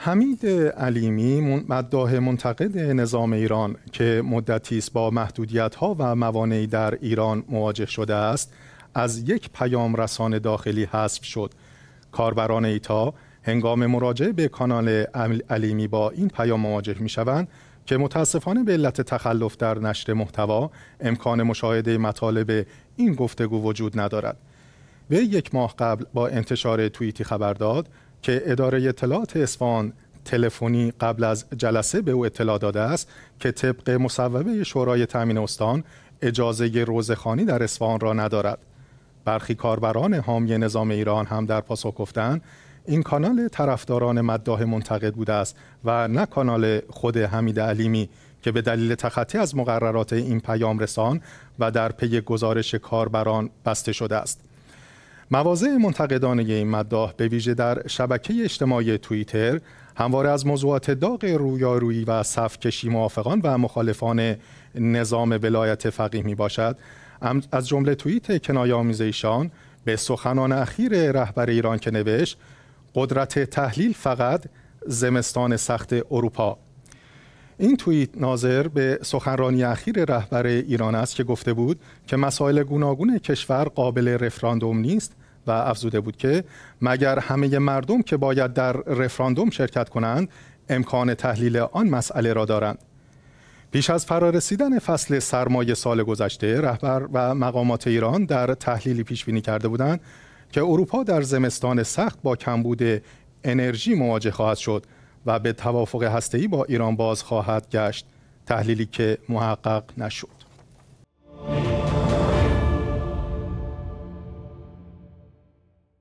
حمید علیمی مداح منتقد نظام ایران که مدتی است با محدودیت ها و موانعی در ایران مواجه شده است از یک پیام رسان داخلی حذف شد کاربران ایتا هنگام مراجعه به کانال علیمی با این پیام مواجه می شوند که متاسفانه به علت تخلف در نشر محتوا امکان مشاهده مطالب این گفتگو وجود ندارد وی یک ماه قبل با انتشار توییتی خبر داد که اداره اطلاعات اصفهان تلفنی قبل از جلسه به او اطلاع داده است که طبق مصوبه شورای تامین استان اجازه روزخانی در اصفهان را ندارد برخی کاربران حامی نظام ایران هم در پاسخ گفتند این کانال طرفداران مداح منتقد بوده است و نه کانال خود حمید علیمی که به دلیل تخطی از مقررات این پیام رسان و در پی گزارش کاربران بسته شده است مواضع منتقدان این مداح به ویژه در شبکه اجتماعی توییتر همواره از موضوعات داغ رویارویی و صفکشی موافقان و مخالفان نظام ولایت فقیه می باشد از جمله توییت آمیز ایشان به سخنان اخیر رهبر ایران که نوشت قدرت تحلیل فقط زمستان سخت اروپا این توییت ناظر به سخنرانی اخیر رهبر ایران است که گفته بود که مسائل گوناگون کشور قابل رفراندوم نیست و افزوده بود که مگر همه مردم که باید در رفراندوم شرکت کنند امکان تحلیل آن مسئله را دارند پیش از فرارسیدن فصل سرمایه سال گذشته رهبر و مقامات ایران در تحلیلی پیش بینی کرده بودند که اروپا در زمستان سخت با کمبود انرژی مواجه خواهد شد و به توافق هسته‌ای با ایران باز خواهد گشت تحلیلی که محقق نشد